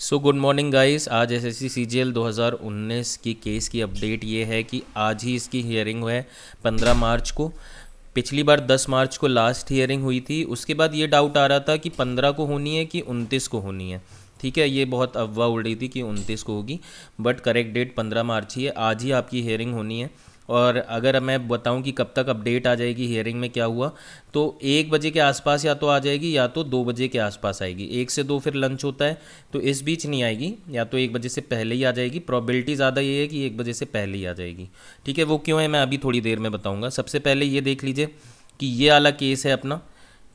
सो good morning guys आज S S C 2019 की case की अपडेट ये है कि आज ही इसकी हियरिंग हुआ है 15 मार्च को पिछली बार 10 मार्च को लास्ट हियरिंग हुई थी उसके बाद ये डाउट आ रहा था कि 15 को होनी है कि 29 को होनी है ठीक है ये बहुत अफवाह उड़ रही थी कि 29 को होगी बट करेक्ट डेट 15 मार्च ही है आज ही आपकी हियरिंग होनी है और अगर मैं बताऊं कि कब तक अपडेट आ जाएगी हियरिंग में क्या हुआ तो एक बजे के आसपास या तो आ जाएगी या तो दो बजे के आसपास आएगी एक से दो फिर लंच होता है तो इस बीच नहीं आएगी या तो एक बजे से पहले ही आ जाएगी प्रॉबिलिटी ज़्यादा ये है कि एक बजे से पहले ही आ जाएगी ठीक है वो क्यों है मैं अभी थोड़ी देर में बताऊँगा सबसे पहले ये देख लीजिए कि ये वाला केस है अपना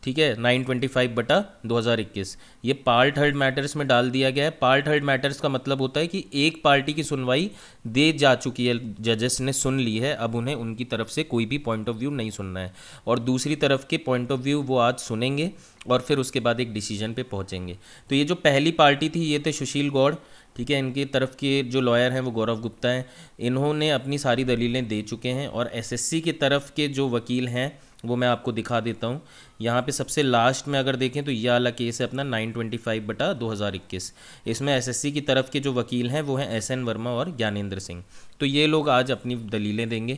ठीक है 925 बटा 2021 ये पार्ट हर्ड मैटर्स में डाल दिया गया है पार्ट हर्ड मैटर्स का मतलब होता है कि एक पार्टी की सुनवाई दे जा चुकी है जजेस ने सुन ली है अब उन्हें उनकी तरफ से कोई भी पॉइंट ऑफ व्यू नहीं सुनना है और दूसरी तरफ के पॉइंट ऑफ व्यू वो आज सुनेंगे और फिर उसके बाद एक डिसीजन पे पहुंचेंगे तो ये जो पहली पार्टी थी ये थे सुशील गौड़ ठीक है इनकी तरफ के जो लॉयर हैं वो गौरव गुप्ता हैं इन्होंने अपनी सारी दलीलें दे चुके हैं और एसएससी की तरफ के जो वकील हैं वो मैं आपको दिखा देता हूँ यहाँ पे सबसे लास्ट में अगर देखें तो ये वाला केस है अपना 925 बटा 2021 इसमें एसएससी की तरफ के जो वकील हैं वो हैं एस एन वर्मा और ज्ञानेंद्र सिंह तो ये लोग आज अपनी दलीलें देंगे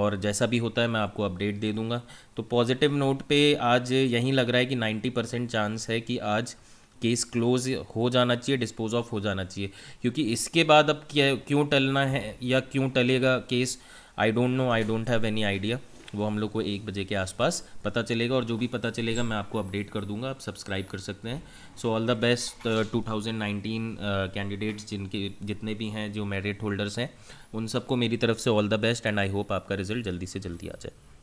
और जैसा भी होता है मैं आपको अपडेट दे दूँगा तो पॉजिटिव नोट पर आज यहीं लग रहा है कि नाइन्टी चांस है कि आज केस क्लोज हो जाना चाहिए डिस्पोज ऑफ हो जाना चाहिए क्योंकि इसके बाद अब क्या क्यों टलना है या क्यों टलेगा case I don't know I don't have any idea वो हम लोग को एक बजे के आसपास पता चलेगा और जो भी पता चलेगा मैं आपको अपडेट कर दूंगा आप सब्सक्राइब कर सकते हैं so all the best 2019 candidates uh, uh जिनके जितने भी हैं जो मेरिट होल्डर्स हैं उन सबको मेरी तरफ से all the best and I hope आपका रिजल्ट जल्दी से जल्दी आ जाए